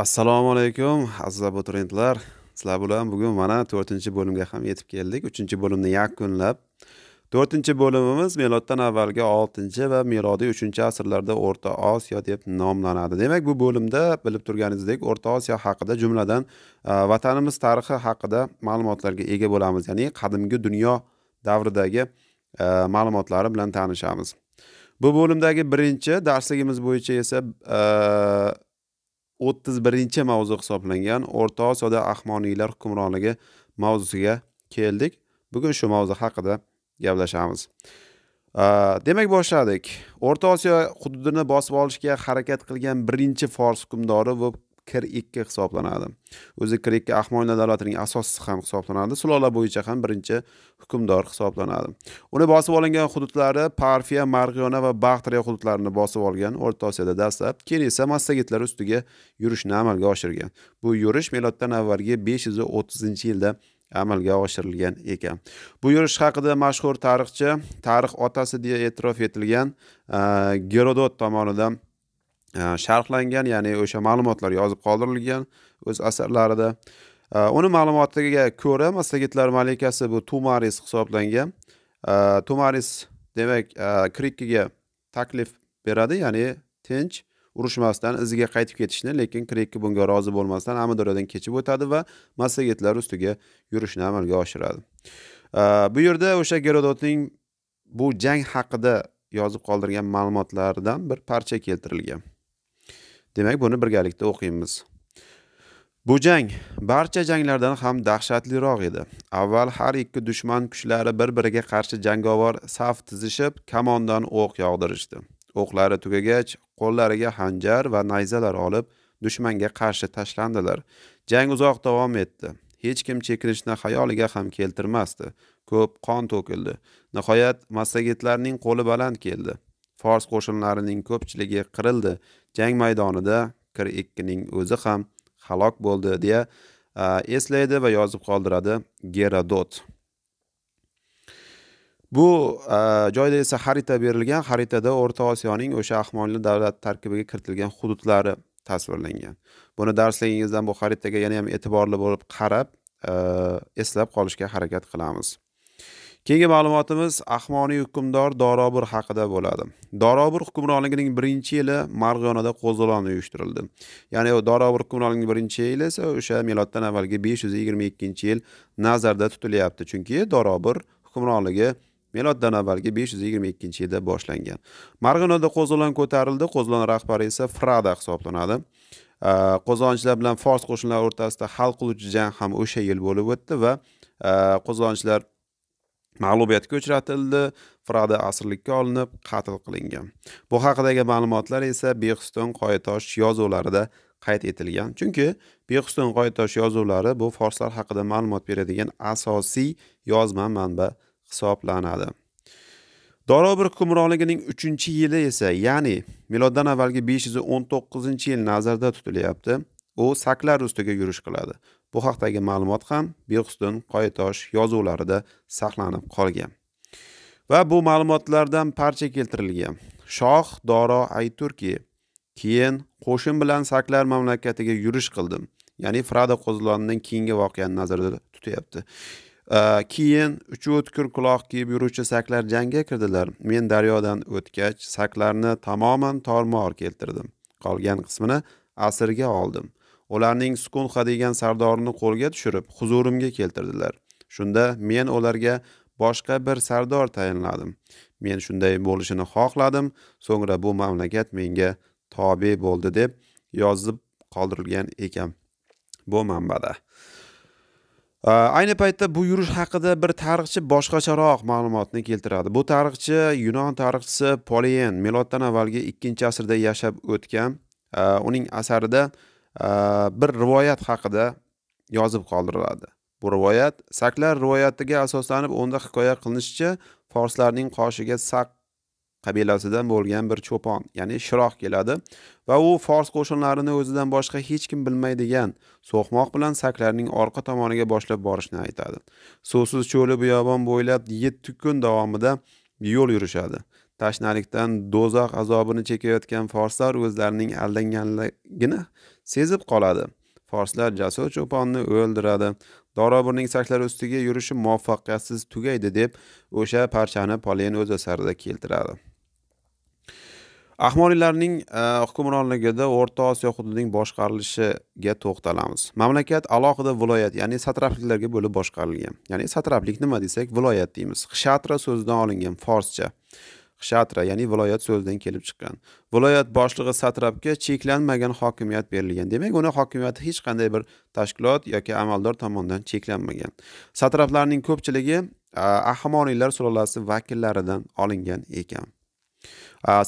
assalomu alaykum aziz abituriyentlar sizlar bilan bugun mana to'rtinchi bo'limga ham yetib keldik uchinchi bo'limni yakunlab to'rtinchi bo'limimiz meloddan avvalgi oltinchi va milodiy uchinchi asrlarda o'rta osiyo deb nomlanadi demak bu bo'limda bilib turganingizdek o'rta osiyo haqida jumladan e, vatanimiz tarixi haqida ma'lumotlarga ega bo'lamiz ya'ni qadimgi dunyo davridagi e, ma'lumotlari bilan tanishamiz bu bo'limdagi birinchi darsligimiz bo'yicha esa e, o'ttiz birinchi mavzu hisoblangan o'rta osiyoda ahmoniylar hukmronligi mavzusiga keldik bugun shu mavzu haqida gaplashamiz demak boshladik o'rta osiyo hududini bosib olishga harakat qilgan birinchi fors hukmdori va kir ikki hisoblanadi o'zi kir ikki ahmoyna davlatining asoschisi ham hisoblanadi sulola bo'yicha ham birinchi hukmdor hisoblanadi uni bosib olingan hududlari parfiya marg'iyona va baxtriya hududlarini bosib olgan o'rta osiyoda dastlab keyin esa massagitlar ustiga yurishni amalga oshirgan bu yurish miloddan avvalgi besh yuz o'ttizinchi yilda amalga oshirilgan ekan bu yurish haqida mashhur tarixchi tarix otasi deya e'tirof etilgan eh, gerodot tomonidan sharhlangan ya'ni o'sha ma'lumotlar yozib qoldirilgan o'z asarlarida uni ma'lumotiga ko'ra massagitlar malikasi bu tumaris hisoblangan tumaris demak krikkiga taklif beradi ya'ni tinch urushmasdan iziga qaytib ketishni lekin krikki bunga rozi bo'lmasdan amadoryadan kechib o'tadi va massagitlar ustiga yurishni amalga oshiradi bu yerda o'sha gerodotning bu jang haqida yozib qoldirgan ma'lumotlaridan bir parcha keltirilgan demak buni birgalikda o'qiymiz bu jang barcha janglardan ham dahshatliroq edi avval har ikki dushman kuchlari bir biriga qarshi jangovar saf tizishib kamondan o'q yog'dirishdi o'qlari tugagach qo'llariga hanjar va nayzalar olib dushmanga qarshi tashlandilar jang uzoq davom etdi hech kim chekinishni xayoliga ham keltirmasdi ko'p qon to'kildi nihoyat massagetlarning qo'li baland keldi fors qo'shinlarining ko'pchiligi qirildi jang maydonida kir ikkining o'zi ham halok bo'ldi deya eslaydi va yozib qoldiradi gerodot bu joyda esa xarita berilgan xaritada o'rta osiyoning o'sha ahmonli davlat tarkibiga kiritilgan hududlari tasvirlangan buni darsligingizdan bu xaritaga yana ham e'tiborli bo'lib qarab eslab qolishga harakat qilamiz keyingi ma'lumotimiz ahmoniy hukmdor dorobur haqida bo'ladi dorobur hukmronligining birinchi yili marg'onada qo'zg'olon uyushtirildi ya'ni dorobur hukmronligining birinchi yili esa o'sha miloddan avvalgi besh yuz yigirma ikkinchi yil nazarda tutilyapti chunki dorobur hukmronligi miloddan avvalgi besh yuz yigirma ikkinchi yilda boshlangan marg'onada qo'zg'olon ko'tarildi qo'zg'olon rahbari esa frada hisoblanadi qo'zg'olonchilar bilan fors qo'shinlari o'rtasida hal qiluvchi jang ham o'sha yil bo'lib o'tdi va qo'zg'olonchilar mag'lubiyatga uchratildi firada asirlikka olinib qatl qilingan bu haqidagi ma'lumotlar esa behiston qoyatosh yozuvlarida qayd etilgan chunki behiston qoyatosh yozuvlari bu forslar haqida ma'lumot beradigan asosiy yozma manba hisoblanadi dorobir hukmronligining uchinchi yili esa ya'ni miloddan avvalgi besh yuz o'n to'qqizinchi yil nazarda tutilyapti u saklar ustiga yurish qiladi bu haqdagi ma'lumot ham bexuston qoyatosh yozuvlarida saqlanib qolgan va bu ma'lumotlardan parcha keltirilgan shoh doro ayturki keyin qo'shin bilan saklar mamlakatiga yurish qildim ya'ni frada qo'zilonidan keyingi voqeani nazarda tutyapti keyin uch o'tkir quloq kiyib yuruvchi saklar jangga kirdilar men daryodan o'tgach saklarni tamoman tormor keltirdim qolgan qismini asirga oldim ularning sukunha degan sardorini qo'lga tushirib huzurimga keltirdilar shunda men ularga boshqa bir sardor tayinladim men shunday bo'lishini xohladim so'ngra bu mamlakat menga tobe bo'ldi deb yozib qoldirilgan ekan bu manbada ayni paytda bu yurish haqida bir tarixchi boshqacharoq ma'lumotni keltiradi bu tarixchi yunon tarixchisi poliyen miloddan avvalgi ikkinchi asrda yashab o'tgan uning asarida Э, bir rivoyat haqida yozib qoldiriladi bu rivoyat saklar rivoyatiga asoslanib unda hikoya qilinishicha forslarning qoshiga saq qabilasidan bo'lgan bir cho'pon ya'ni shiroh keladi va u fors qo'shinlarini o'zidan boshqa hech kim bilmaydigan so'qmoq bilan saklarning orqa tomoniga boshlab borishni aytadi suvsiz cho'li biyobon bo'ylab yetti kun davomida yo'l yurishadi tashnalikdan do'zax azobini chekayotgan forslar o'zlarining aldanganligini sezib qoladi forslar jasur cho'ponni o'ldiradi dorobirning saklari ustiga yurishi muvaffaqiyatsiz tugaydi deb o'sha parchani polen o'z asarida keltiradi ahmoriylarning e, hukmronligida o'rta osiyo hududining boshqarilishiga to'xtalamiz mamlakat alohida viloyat ya'ni satrapliklarga bo'lib boshqarilgan ya'ni satraplik nima desak viloyat deymiz shatra so'zidan olingan forscha shatra ya'ni viloyat so'zidan kelib chiqqan viloyat boshlig'i satrapga cheklanmagan hokimiyat berilgan demak uni hokimiyati hech qanday bir tashkilot yoki amaldor tomonidan cheklanmagan satraplarning ko'pchiligi ahmoniylar sulolasi vakillaridan olingan ekan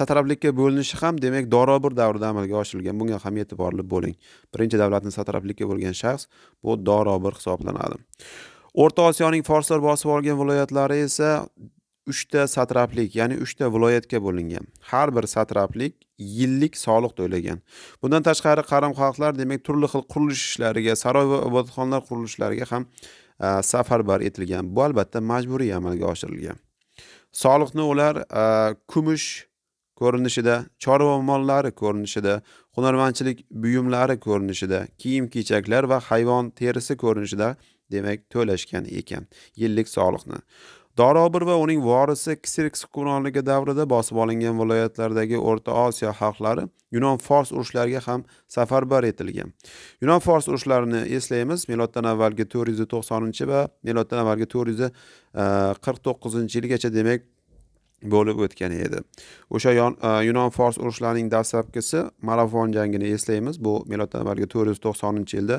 satraplikka bo'linishi ham demak dorobir davrida amalga oshirilgan bunga ham e'tiborli bo'ling birinchi davlatni satraplikka bo'lgan shaxs bu dorobir hisoblanadi o'rta osiyoning forslar bosib olgan viloyatlari esa uchta satraplik ya'ni uchta viloyatga bo'lingan har bir satraplik yillik soliq to'lagan bundan tashqari qaram xalqlar demak turli xil qurilish ishlariga saroy va ibodatxonalar qurilishlariga ham safarbar etilgan bu albatta majburiy amalga oshirilgan soliqni ular kumush ko'rinishida chorva mollari ko'rinishida hunarmandchilik buyumlari ko'rinishida kiyim kechaklar va hayvon terisi ko'rinishida demak to'lashgan ekan yillik soliqni dorobir va uning vorisi Kserks hukmronligi davrida bosib olingan viloyatlardagi o'rta osiyo xalqlari yunon fors urushlariga ham safarbar etilgan yunon fors urushlarini eslaymiz miloddan avvalgi to'rt yuz to'qsoninchi va miloddan avvalgi to'rt yuz qirq to'qqizinchi yilgacha demak bo'lib o'tgan edi o'sha e, yunon fors urushlarining dastlabkisi marafon jangini eslaymiz bu miloddan avvalgi to'rt yuz to'qsoninchi yilda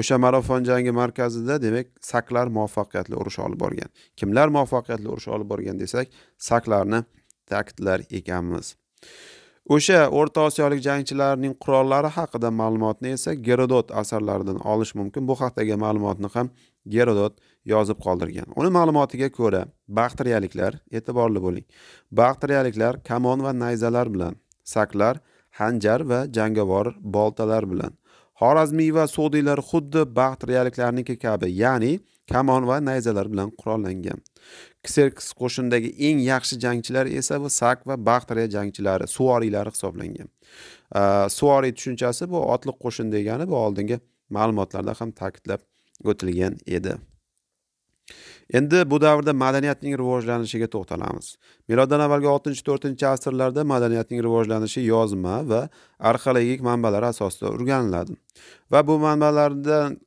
o'sha marafon jangi markazida demak saklar muvaffaqiyatli urush olib borgan kimlar muvaffaqiyatli urush olib borgan desak saklarni ta'kidlar ekanmiz o'sha o'rta osiyolik jangchilarning qurollari haqida ma'lumotni esa gerodot asarlaridan olish mumkin bu haqdagi ma'lumotni ham gerodot yozib qoldirgan uni ma'lumotiga ko'ra baxtriyaliklar e'tiborli bo'ling baxtriyaliklar kamon va nayzalar bilan saklar hanjar va jangovar boltalar bilan xorazmiy va sudiylar xuddi bakteriyaliklarniki kabi ya'ni kamon va nayzalar bilan qurollangan kserks qo'shinidagi eng yaxshi jangchilar esa bu sak va baxtriya jangchilari suvoriylari hisoblangan suvoriy tushunchasi bu otliq qo'shin degani bu oldingi ma'lumotlarda ham ta'kidlab o'tilgan edi endi bu davrda madaniyatning rivojlanishiga to'xtalamiz miloddan avvalgi oltinchi to'rtinchi asrlarda madaniyatning rivojlanishi yozma va arxeologik manbalar asosida o'rganiladi va bu manbalardan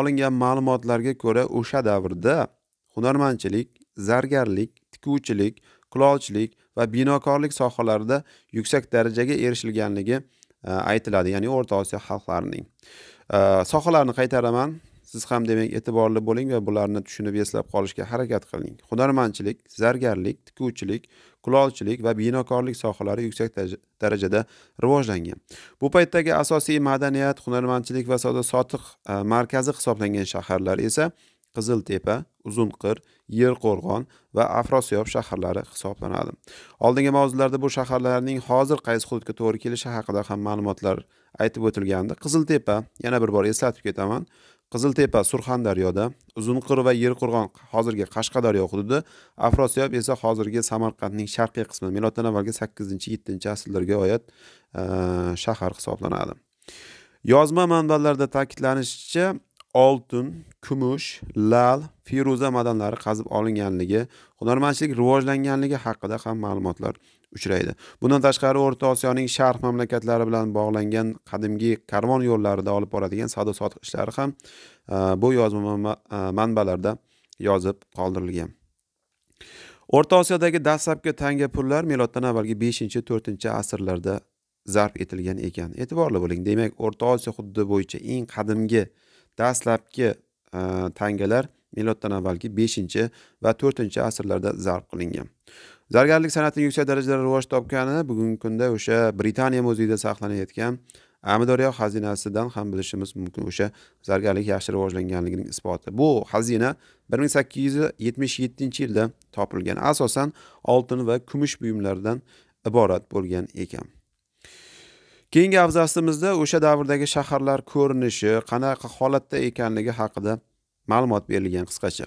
olingan ma'lumotlarga ko'ra o'sha davrda hunarmandchilik zargarlik tikuvchilik kulolchilik va binokorlik sohalarida yuksak darajaga erishilganligi aytiladi ya'ni o'rta osiyo xalqlarining sohalarni qaytaraman siz ham demak e'tiborli bo'ling va bularni tushunib eslab qolishga harakat qiling hunarmandchilik zargarlik tikuvchilik kulolchilik va binokorlik sohalari yuksak darajada rivojlangan bu paytdagi asosiy madaniyat hunarmandchilik va savdo sotiq e, markazi hisoblangan shaharlar esa qiziltepa uzunqir yerqo'rg'on va afrosiyob shaharlari hisoblanadi oldingi mavzularda bu shaharlarning hozir qaysi hududga to'g'ri kelishi haqida ham ma'lumotlar aytib o'tilgandi qiziltepa yana bir bor eslatib ketaman qiziltepa surxondaryoda uzunqir va yerqo'rg'on hozirgi qashqadaryo hududi afrosiyob esa hozirgi samarqandning sharqiy qismi miloddan avvalgi sakkizinchi yettinchi asrlarga oid shahar hisoblanadi yozma manbalarda ta'kidlanishicha oltin kumush lal feruza madanlari qazib olinganligi hunarmandchilik rivojlanganligi haqida ham ma'lumotlar uchraydi bundan tashqari o'rta osiyoning sharq mamlakatlari bilan bog'langan qadimgi karvon yo'llarida olib boradigan savdo sotiq ishlari ham e, bu yozma e, manbalarda yozib qoldirilgan o'rta osiyodagi dastlabki tanga pullar miloddan avvalgi beshinchi to'rtinchi asrlarda zarb etilgan ekan e'tiborli bo'ling demak o'rta osiyo hududi bo'yicha eng qadimgi dastlabki e, tangalar miloddan avvalgi beshinchi va to'rtinchi asrlarda zarb qilingan zargarlik san'ati yuksak darajada rivoj topgani bugungi kunda o'sha britaniya muzeyida saqlanayotgan amadoryo xazinasidan ham bilishimiz mumkin o'sha zargarlik yaxshi rivojlanganligining isboti bu xazina bir ming sakkiz yuz yetmish yettinchi yilda topilgan asosan oltin va kumush buyumlardan iborat bo'lgan ekan keyingi abzasimizda o'sha davrdagi shaharlar ko'rinishi qanaqa holatda ekanligi haqida ma'lumot berilgan qisqacha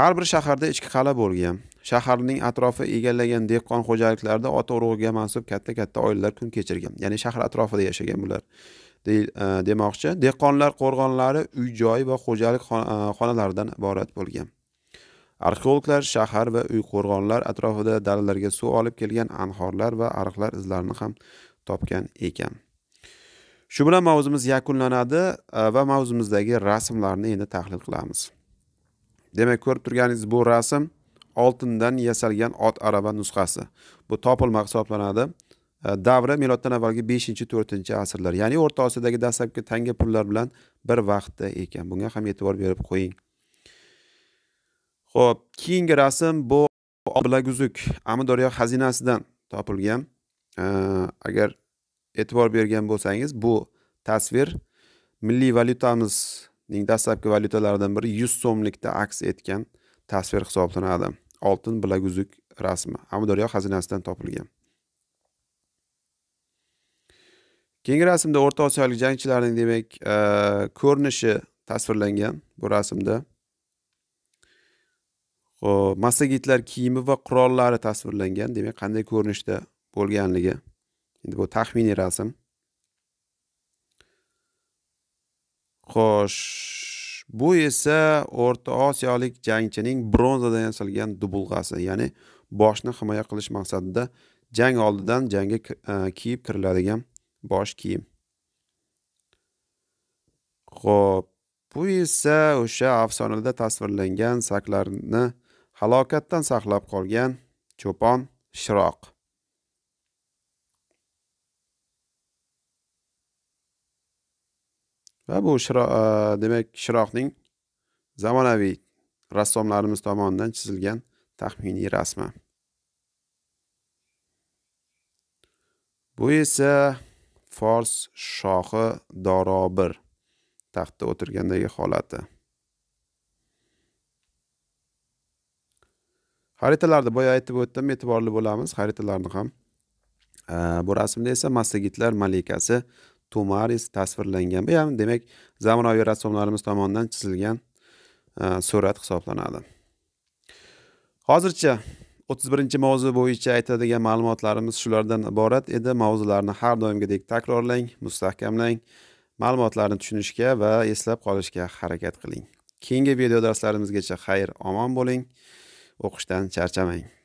har bir shaharda ichki qal'a bo'lgan shaharning atrofi egallagan dehqon xo'jaliklarida ota urug'iga mansub katta katta oilalar kun kechirgan ya'ni shahar atrofida yashagan bular e, demoqchi dehqonlar qo'rg'onlari uy joy va xo'jalik e, xonalaridan iborat bo'lgan arxeologlar shahar va uy qo'rg'onlar atrofida dalalarga suv olib kelgan anhorlar va ariqlar izlarini ham topgan ekan shu bilan mavzumiz yakunlanadi e, va mavzumizdagi rasmlarni endi tahlil qilamiz demak ko'rib turganingiz bu rasm oltindan yasalgan ot araba nusxasi bu topilma hisoblanadi e, davri miloddan avvalgi beshinchi to'rtinchi asrlar ya'ni o'rta osiyodagi dastlabki tanga pullar bilan bir vaqtda ekan bunga ham e'tibor berib qo'ying ho'p keyingi rasm bu bilaguzuk amudaryo xazinasidan topilgan e, agar e'tibor bergan bo'lsangiz bu tasvir milliy valyutamizning dastlabki valyutalaridan biri yuz so'mlikda aks etgan tasvir hisoblanadi oltin bilaguzuk rasmi amudaryo xazinasidan topilgan keyingi rasmda o'rta osiyolik jangchilarning demak e, ko'rinishi tasvirlangan bu rasmda massagitlar kiyimi va qurollari tasvirlangan demak qanday ko'rinishda bo'lganligi endi bu taxminiy rasm xo'sh bu esa o'rta osiyolik jangchining bronzadan yasalgan dubulg'asi ya'ni boshni himoya qilish maqsadida jang oldidan jangga e, kiyib kiriladigan bosh kiyim ho'p bu esa o'sha afsonada tasvirlangan saklarni halokatdan saqlab qolgan cho'pon shiroq va bu shiroq e, demak shiroqning zamonaviy rassomlarimiz tomonidan chizilgan taxminiy rasmi bu esa fors shohi dorobir taxtda o'tirgandagi holati xaritalarda boya aytib o'tdim e'tiborli bo'lamiz xaritalarni ham e, bu rasmda esa massagitlar malikasi tomaris tasvirlangan bu ham demak zamonaviy rassomlarimiz tomonidan chizilgan e, surat hisoblanadi hozircha o'ttiz birinchi mavzu bo'yicha aytadigan ma'lumotlarimiz shulardan iborat edi mavzularni har doimgidek takrorlang mustahkamlang ma'lumotlarni tushunishga va eslab qolishga harakat qiling keyingi video darslarimizgacha xayr omon bo'ling o'qishdan charchamang